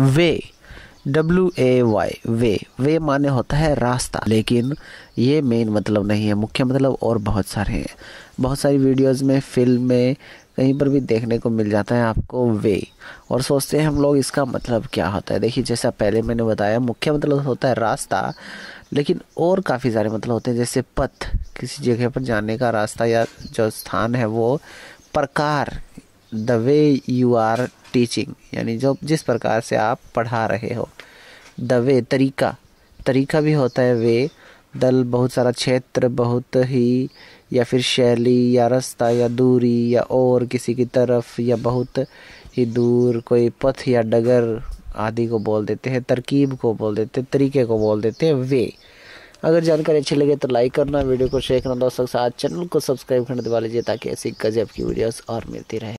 way W A Y वे वे माने होता है रास्ता लेकिन ये मेन मतलब नहीं है मुख्य मतलब और बहुत सारे हैं बहुत सारी वीडियोस में फिल्म में कहीं पर भी देखने को मिल जाता है आपको वे और सोचते हैं हम लोग इसका मतलब क्या होता है देखिए जैसा पहले मैंने बताया मुख्य मतलब होता है रास्ता लेकिन और काफ़ी सारे मतलब होते हैं जैसे पथ किसी जगह पर जाने का रास्ता या जो स्थान है वो प्रकार the way you are teaching यानी जो जिस प्रकार से आप पढ़ा रहे हो द वे तरीका तरीका भी होता है वे दल बहुत सारा क्षेत्र बहुत ही या फिर शैली या रास्ता या दूरी या और किसी की तरफ या बहुत ही दूर कोई पथ या डगर आदि को बोल देते हैं तरकीब को बोल देते हैं तरीके को बोल देते हैं वे अगर जानकारी अच्छी लगे तो लाइक करना वीडियो को शेयर करना दोस्तों के साथ चैनल को सब्सक्राइब करना दबा लीजिए ताकि ऐसी गजब की वीडियोस और मिलती रहे